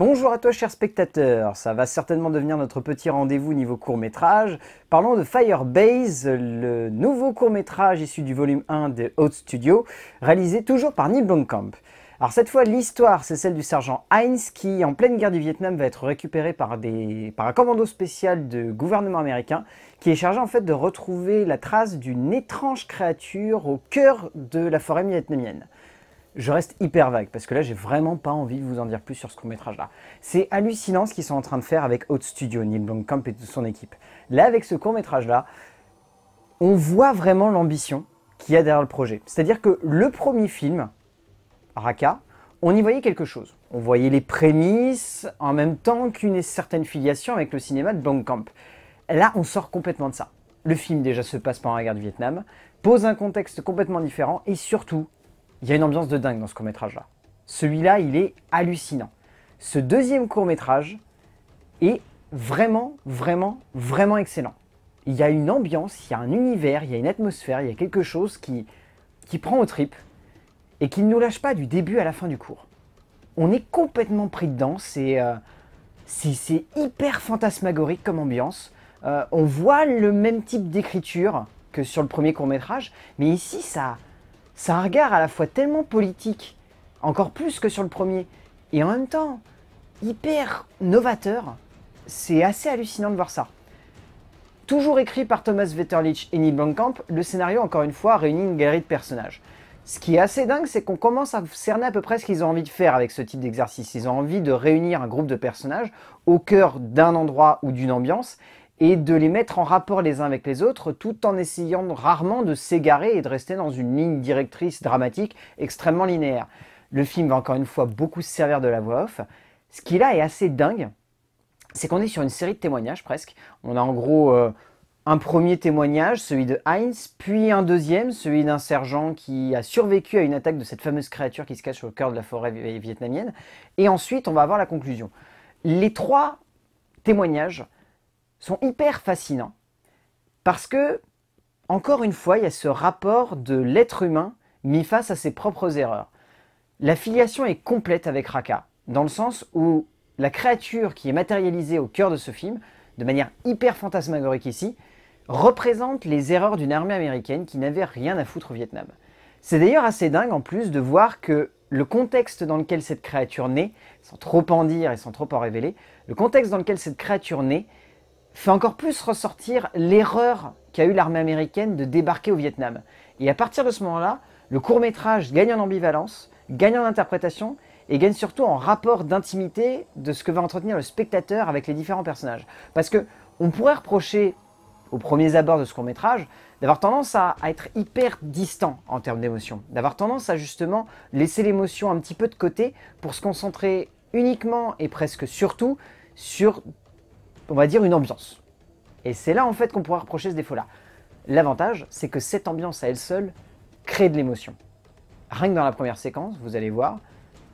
Bonjour à toi chers spectateurs, ça va certainement devenir notre petit rendez-vous niveau court-métrage. Parlons de Firebase, le nouveau court-métrage issu du volume 1 de Haute Studio, réalisé toujours par Neil Blomkamp. Alors cette fois, l'histoire, c'est celle du sergent Heinz qui, en pleine guerre du Vietnam, va être récupéré par, des... par un commando spécial de gouvernement américain qui est chargé en fait de retrouver la trace d'une étrange créature au cœur de la forêt vietnamienne je reste hyper vague parce que là j'ai vraiment pas envie de vous en dire plus sur ce court métrage là. C'est hallucinant ce qu'ils sont en train de faire avec Haute Studio, Neil Blomkamp et toute son équipe. Là avec ce court métrage là, on voit vraiment l'ambition qu'il y a derrière le projet. C'est-à-dire que le premier film, Raka, on y voyait quelque chose. On voyait les prémices en même temps qu'une certaine filiation avec le cinéma de Blomkamp. Là on sort complètement de ça. Le film déjà se passe pendant la guerre du Vietnam, pose un contexte complètement différent et surtout il y a une ambiance de dingue dans ce court-métrage-là. Celui-là, il est hallucinant. Ce deuxième court-métrage est vraiment, vraiment, vraiment excellent. Il y a une ambiance, il y a un univers, il y a une atmosphère, il y a quelque chose qui, qui prend au trip et qui ne nous lâche pas du début à la fin du cours. On est complètement pris dedans, c'est euh, hyper fantasmagorique comme ambiance. Euh, on voit le même type d'écriture que sur le premier court métrage, mais ici ça, c'est un regard à la fois tellement politique, encore plus que sur le premier, et en même temps hyper novateur. C'est assez hallucinant de voir ça. Toujours écrit par Thomas Vetterlich et Neil Blomkamp, le scénario, encore une fois, réunit une galerie de personnages. Ce qui est assez dingue, c'est qu'on commence à cerner à peu près ce qu'ils ont envie de faire avec ce type d'exercice. Ils ont envie de réunir un groupe de personnages au cœur d'un endroit ou d'une ambiance et de les mettre en rapport les uns avec les autres tout en essayant rarement de s'égarer et de rester dans une ligne directrice dramatique extrêmement linéaire. Le film va encore une fois beaucoup se servir de la voix off. Ce qui là est assez dingue, c'est qu'on est sur une série de témoignages presque. On a en gros euh, un premier témoignage, celui de Heinz, puis un deuxième, celui d'un sergent qui a survécu à une attaque de cette fameuse créature qui se cache au cœur de la forêt vietnamienne. Et ensuite, on va avoir la conclusion. Les trois témoignages sont hyper fascinants parce que, encore une fois, il y a ce rapport de l'être humain mis face à ses propres erreurs. La filiation est complète avec Raka, dans le sens où la créature qui est matérialisée au cœur de ce film, de manière hyper fantasmagorique ici, représente les erreurs d'une armée américaine qui n'avait rien à foutre au Vietnam. C'est d'ailleurs assez dingue en plus de voir que le contexte dans lequel cette créature naît, sans trop en dire et sans trop en révéler, le contexte dans lequel cette créature naît fait encore plus ressortir l'erreur qu'a eu l'armée américaine de débarquer au Vietnam. Et à partir de ce moment-là, le court-métrage gagne en ambivalence, gagne en interprétation et gagne surtout en rapport d'intimité de ce que va entretenir le spectateur avec les différents personnages. Parce que on pourrait reprocher aux premiers abords de ce court-métrage d'avoir tendance à, être hyper distant en termes d'émotion, d'avoir tendance à justement laisser l'émotion un petit peu de côté pour se concentrer uniquement et presque surtout sur on va dire, une ambiance. Et c'est là en fait qu'on pourra reprocher ce défaut-là. L'avantage, c'est que cette ambiance à elle seule crée de l'émotion. Rien que dans la première séquence, vous allez voir,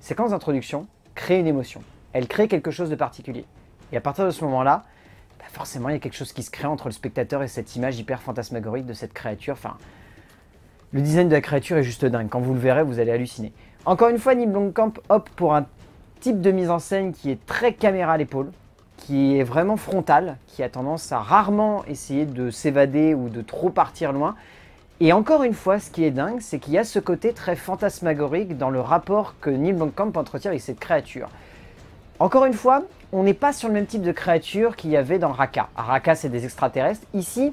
séquence d'introduction crée une émotion. Elle crée quelque chose de particulier. Et à partir de ce moment-là, bah, forcément, il y a quelque chose qui se crée entre le spectateur et cette image hyper fantasmagorique de cette créature. Enfin, le design de la créature est juste dingue. Quand vous le verrez, vous allez halluciner. Encore une fois, Nib Camp opte pour un type de mise en scène qui est très caméra à l'épaule qui est vraiment frontal, qui a tendance à rarement essayer de s'évader ou de trop partir loin. Et encore une fois, ce qui est dingue, c'est qu'il y a ce côté très fantasmagorique dans le rapport que Neil Blomkamp entretient avec cette créature. Encore une fois, on n'est pas sur le même type de créature qu'il y avait dans Raka. Raka, c'est des extraterrestres. Ici,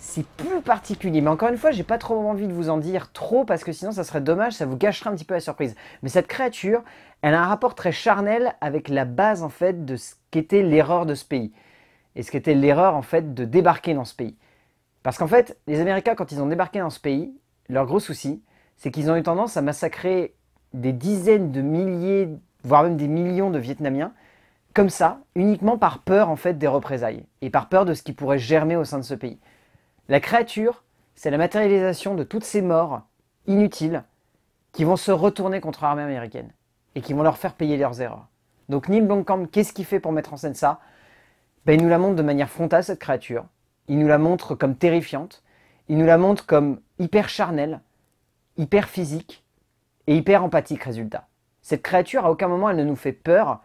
c'est plus particulier. Mais encore une fois, j'ai pas trop envie de vous en dire trop parce que sinon ça serait dommage, ça vous gâcherait un petit peu la surprise. Mais cette créature, elle a un rapport très charnel avec la base en fait de ce qu'était l'erreur de ce pays. Et ce qu'était l'erreur en fait de débarquer dans ce pays. Parce qu'en fait, les Américains, quand ils ont débarqué dans ce pays, leur gros souci, c'est qu'ils ont eu tendance à massacrer des dizaines de milliers, voire même des millions de Vietnamiens, comme ça, uniquement par peur en fait des représailles et par peur de ce qui pourrait germer au sein de ce pays. La créature, c'est la matérialisation de toutes ces morts inutiles qui vont se retourner contre l'armée américaine et qui vont leur faire payer leurs erreurs. Donc Neil Blomkamp, qu'est-ce qu'il fait pour mettre en scène ça ben, Il nous la montre de manière frontale, cette créature. Il nous la montre comme terrifiante. Il nous la montre comme hyper charnelle, hyper physique et hyper empathique, résultat. Cette créature, à aucun moment, elle ne nous fait peur.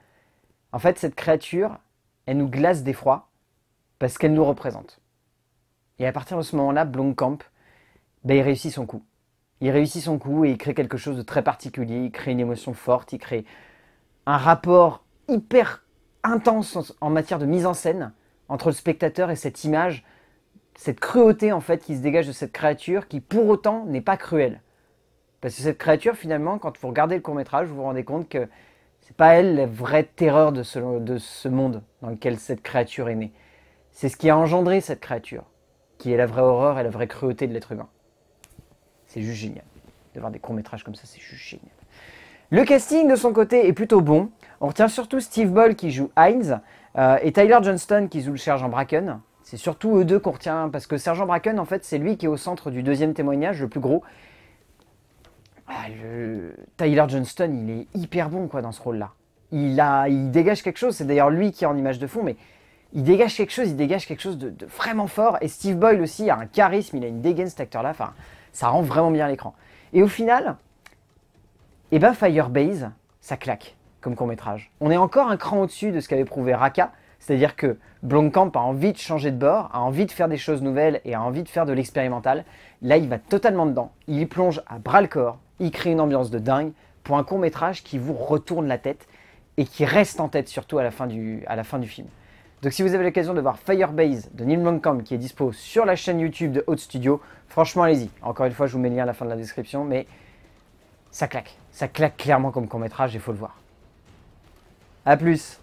En fait, cette créature, elle nous glace d'effroi parce qu'elle nous représente. Et à partir de ce moment-là, Blomkamp, bah, il réussit son coup. Il réussit son coup et il crée quelque chose de très particulier, il crée une émotion forte, il crée un rapport hyper intense en matière de mise en scène entre le spectateur et cette image, cette cruauté en fait qui se dégage de cette créature qui pour autant n'est pas cruelle. Parce que cette créature finalement, quand vous regardez le court métrage, vous vous rendez compte que c'est pas elle la vraie terreur de de ce monde dans lequel cette créature est née. C'est ce qui a engendré cette créature qui est la vraie horreur et la vraie cruauté de l'être humain. C'est juste génial. De voir des courts-métrages comme ça, c'est juste génial. Le casting de son côté est plutôt bon. On retient surtout Steve Ball qui joue Heinz euh, et Tyler Johnston qui joue le sergent Bracken. C'est surtout eux deux qu'on retient hein, parce que sergent Bracken, en fait, c'est lui qui est au centre du deuxième témoignage, le plus gros. Ah, Tyler Johnston, il est hyper bon quoi dans ce rôle-là. Il, a... il dégage quelque chose. C'est d'ailleurs lui qui est en image de fond, mais il dégage quelque chose, il dégage quelque chose de, vraiment fort. Et Steve Boyle aussi a un charisme, il a une dégaine cet acteur-là. ça rend vraiment bien l'écran. Et au final, eh ben Firebase, ça claque comme court métrage. On est encore un cran au-dessus de ce qu'avait prouvé Raka. C'est-à-dire que Blomkamp a envie de changer de bord, a envie de faire des choses nouvelles et a envie de faire de l'expérimental. Là, il va totalement dedans. Il plonge à bras-le-corps. Il crée une ambiance de dingue pour un court métrage qui vous retourne la tête et qui reste en tête surtout à la fin du film. Donc si vous avez l'occasion de voir Firebase de Neil Blomkamp qui est dispo sur la chaîne YouTube de Haute Studio, franchement allez-y. Encore une fois, je vous mets le lien à la fin de la description, mais ça claque. Ça claque clairement comme court métrage, il faut le voir. A plus